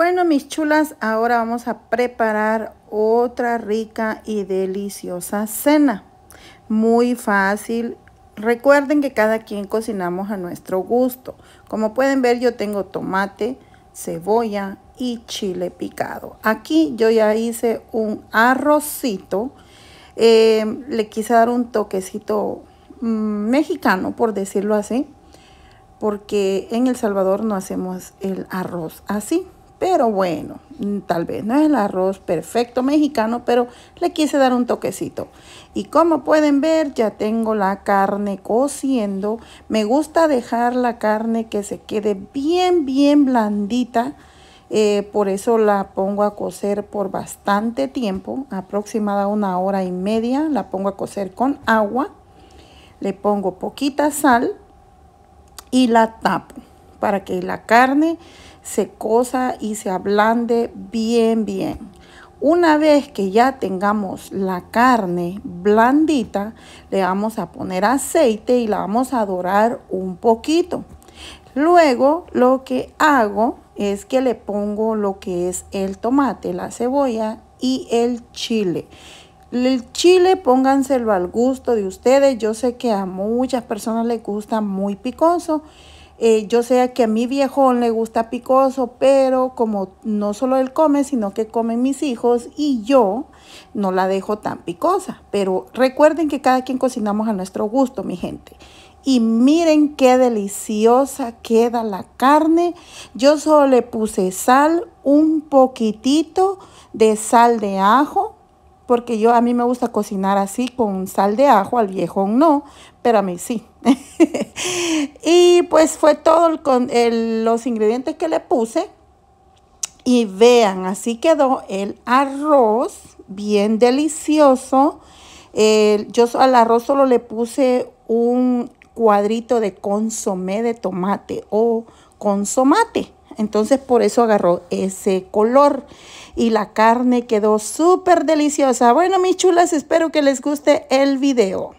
Bueno, mis chulas, ahora vamos a preparar otra rica y deliciosa cena. Muy fácil. Recuerden que cada quien cocinamos a nuestro gusto. Como pueden ver, yo tengo tomate, cebolla y chile picado. Aquí yo ya hice un arrocito. Eh, le quise dar un toquecito mm, mexicano, por decirlo así, porque en El Salvador no hacemos el arroz así. Pero bueno, mm, tal vez no es el arroz perfecto mexicano, pero le quise dar un toquecito. Y como pueden ver, ya tengo la carne cociendo. Me gusta dejar la carne que se quede bien, bien blandita. Eh, por eso la pongo a cocer por bastante tiempo, aproximada una hora y media. La pongo a cocer con agua. Le pongo poquita sal y la tapo para que la carne se cosa y se ablande bien, bien. Una vez que ya tengamos la carne blandita, le vamos a poner aceite y la vamos a dorar un poquito. Luego lo que hago es que le pongo lo que es el tomate, la cebolla y el chile. El chile pónganselo al gusto de ustedes. Yo sé que a muchas personas les gusta muy picoso. Eh, yo sé que a mi viejón le gusta picoso, pero como no solo él come, sino que comen mis hijos y yo no la dejo tan picosa. Pero recuerden que cada quien cocinamos a nuestro gusto, mi gente. Y miren qué deliciosa queda la carne. Yo solo le puse sal, un poquitito de sal de ajo porque yo a mí me gusta cocinar así con sal de ajo, al viejón no, pero a mí sí. y pues fue todo con los ingredientes que le puse. Y vean, así quedó el arroz, bien delicioso. yo al arroz solo le puse un cuadrito de consomé de tomate o consomate. Entonces por eso agarró ese color y la carne quedó súper deliciosa. Bueno, mis chulas, espero que les guste el video.